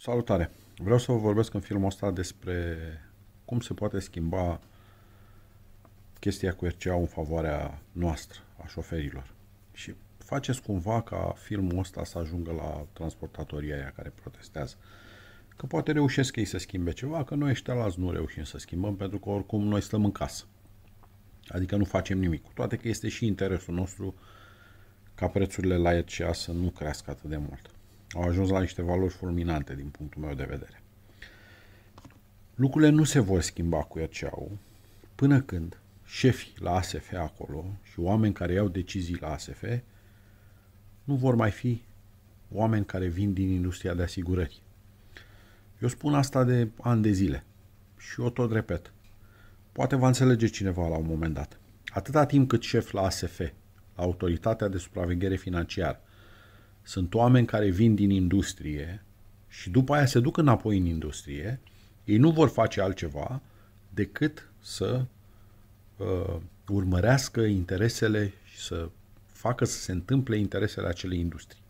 Salutare! Vreau să vă vorbesc în filmul ăsta despre cum se poate schimba chestia cu RCA în favoarea noastră, a șoferilor. Și faceți cumva ca filmul ăsta să ajungă la transportatoria aia care protestează. Că poate reușesc ei să schimbe ceva, că noi ăștia las nu reușim să schimbăm, pentru că oricum noi stăm în casă. Adică nu facem nimic. Cu toate că este și interesul nostru ca prețurile la RCA să nu crească atât de mult au ajuns la niște valori fulminante din punctul meu de vedere. Lucrurile nu se vor schimba cu Erceau până când șefii la ASF acolo și oameni care iau decizii la ASF nu vor mai fi oameni care vin din industria de asigurări. Eu spun asta de ani de zile și o tot repet. Poate va înțelege cineva la un moment dat. Atâta timp cât șef la ASF, la Autoritatea de Supraveghere Financiară, sunt oameni care vin din industrie și după aia se duc înapoi în industrie. Ei nu vor face altceva decât să uh, urmărească interesele și să facă să se întâmple interesele acelei industrii.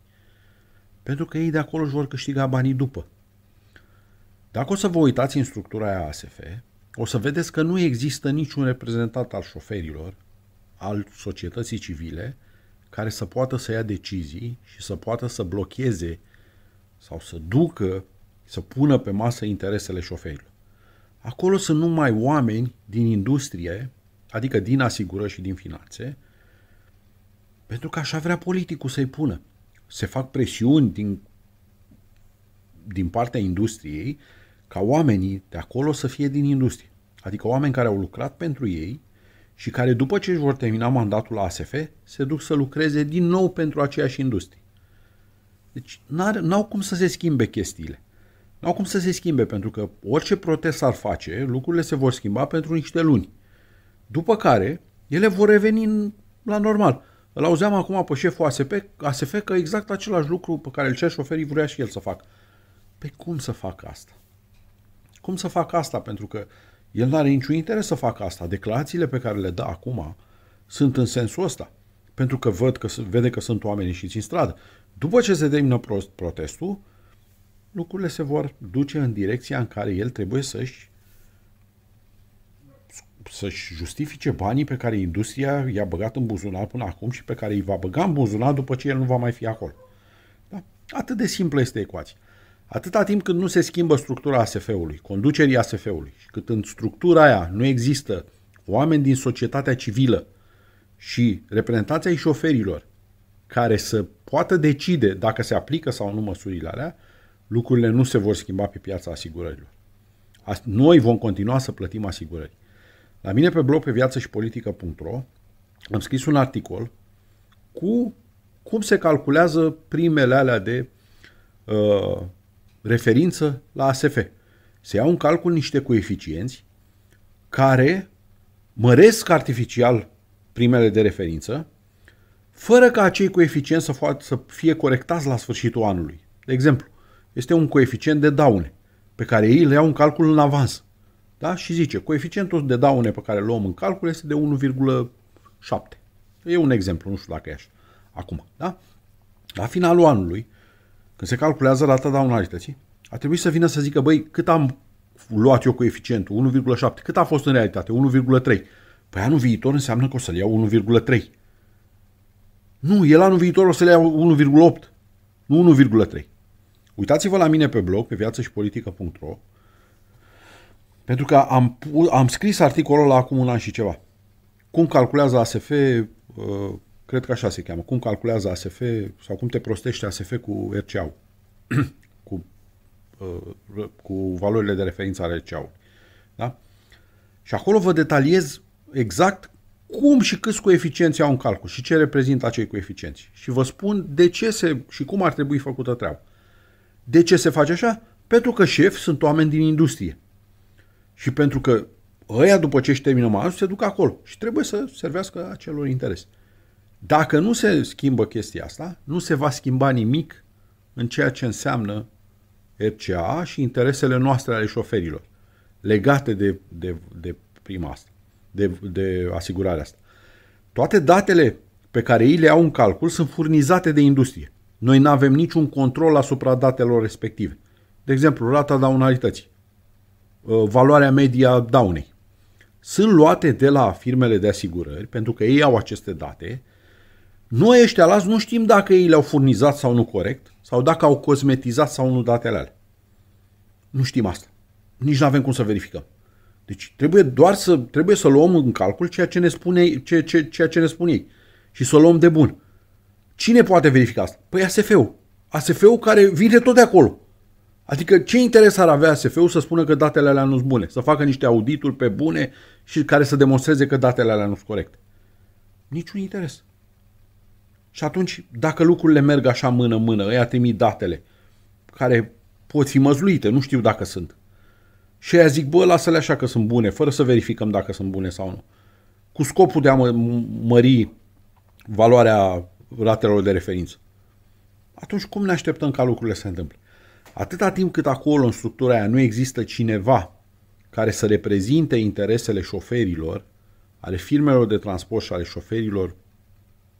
Pentru că ei de acolo își vor câștiga banii după. Dacă o să vă uitați în structura aia ASF, o să vedeți că nu există niciun reprezentant al șoferilor, al societății civile, care să poată să ia decizii și să poată să blocheze sau să ducă, să pună pe masă interesele șoferilor. Acolo sunt numai oameni din industrie, adică din asigurări și din finanțe, pentru că așa vrea politicul să-i pună. Se fac presiuni din, din partea industriei ca oamenii de acolo să fie din industrie. Adică oameni care au lucrat pentru ei și care după ce își vor termina mandatul la ASF se duc să lucreze din nou pentru aceeași industrie. Deci n-au cum să se schimbe chestiile. N-au cum să se schimbe pentru că orice protest ar face, lucrurile se vor schimba pentru niște luni. După care ele vor reveni în, la normal. Îl auzeam acum pe șeful ASP, ASF că exact același lucru pe care îl cer șoferii vrea și el să facă. Pe păi cum să facă asta? Cum să facă asta? Pentru că uh, el nu are niciun interes să facă asta. Declarațiile pe care le dă acum sunt în sensul ăsta. Pentru că, văd că vede că sunt oameni și în stradă. După ce se termină protestul, lucrurile se vor duce în direcția în care el trebuie să-și să-și justifice banii pe care industria i-a băgat în buzunar până acum și pe care îi va băga în buzunar după ce el nu va mai fi acolo. Da? Atât de simplă este ecuația. Atâta timp cât nu se schimbă structura ASF-ului, conducerii ASF-ului, și cât în structura aia nu există oameni din societatea civilă și reprezentanții șoferilor care să poată decide dacă se aplică sau nu măsurile alea, lucrurile nu se vor schimba pe piața asigurărilor. Noi vom continua să plătim asigurări. La mine pe blog pe viață și politică.ro am scris un articol cu cum se calculează primele alea de uh, referință la ASF. Se iau în calcul niște coeficienți care măresc artificial primele de referință, fără ca acei coeficienți să, fo- să fie corectați la sfârșitul anului. De exemplu, este un coeficient de daune pe care ei le iau în calcul în avans. Da? Și zice, coeficientul de daune pe care îl luăm în calcul este de 1,7. E un exemplu, nu știu dacă e așa. Acum, da? La finalul anului, când se calculează rata daunalității, a trebuit să vină să zică, băi, cât am luat eu cu eficientul, 1,7, cât a fost în realitate, 1,3. Păi anul viitor înseamnă că o să-l iau 1,3. Nu, el anul viitor o să l iau 1,8, nu 1,3. Uitați-vă la mine pe blog, pe politică.ro, pentru că am, am scris articolul la acum un an și ceva. Cum calculează ASF uh, Cred că așa se cheamă. Cum calculează ASF sau cum te prostește ASF cu RCA-ul, cu, uh, cu valorile de referință ale RCA-ului. Da? Și acolo vă detaliez exact cum și câți coeficienți au în calcul și ce reprezintă acei coeficienți. Și vă spun de ce se, și cum ar trebui făcută treaba. De ce se face așa? Pentru că șefi sunt oameni din industrie. Și pentru că ăia după ce își termină mai se duc acolo și trebuie să servească acelor interese dacă nu se schimbă chestia asta, nu se va schimba nimic în ceea ce înseamnă RCA și interesele noastre ale șoferilor legate de, de, de prima asta, de, de asigurarea asta. Toate datele pe care ei le au în calcul sunt furnizate de industrie. Noi nu avem niciun control asupra datelor respective. De exemplu, rata daunalității, uh, valoarea media daunei. Sunt luate de la firmele de asigurări, pentru că ei au aceste date noi ăștia las nu știm dacă ei le-au furnizat sau nu corect, sau dacă au cosmetizat sau nu datele alea. Nu știm asta. Nici nu avem cum să verificăm. Deci trebuie doar să, trebuie să luăm în calcul ceea ce ne spune, ce, ce, ceea ce ne spun ei și să o luăm de bun. Cine poate verifica asta? Păi ASF-ul. ASF-ul care vine tot de acolo. Adică ce interes ar avea ASF-ul să spună că datele alea nu sunt bune? Să facă niște audituri pe bune și care să demonstreze că datele alea nu sunt corecte. Niciun interes. Și atunci, dacă lucrurile merg așa mână-mână, ăia trimit datele, care pot fi măzluite, nu știu dacă sunt. Și aia zic, bă, lasă-le așa că sunt bune, fără să verificăm dacă sunt bune sau nu. Cu scopul de a mă- mări valoarea ratelor de referință. Atunci cum ne așteptăm ca lucrurile să se întâmple? Atâta timp cât acolo în structura aia nu există cineva care să reprezinte interesele șoferilor, ale firmelor de transport și ale șoferilor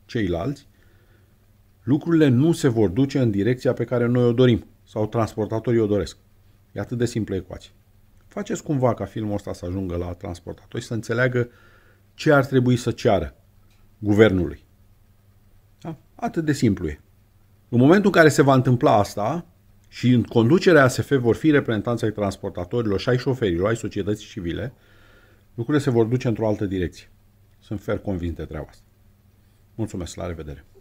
ceilalți, lucrurile nu se vor duce în direcția pe care noi o dorim sau transportatorii o doresc. E atât de simplă ecuație. Faceți cumva ca filmul ăsta să ajungă la transportatori și să înțeleagă ce ar trebui să ceară guvernului. Da? Atât de simplu e. În momentul în care se va întâmpla asta și în conducerea ASF vor fi reprezentanții ai transportatorilor și ai șoferilor, ai societății civile, lucrurile se vor duce într-o altă direcție. Sunt fer convins de treaba asta. Mulțumesc, la revedere!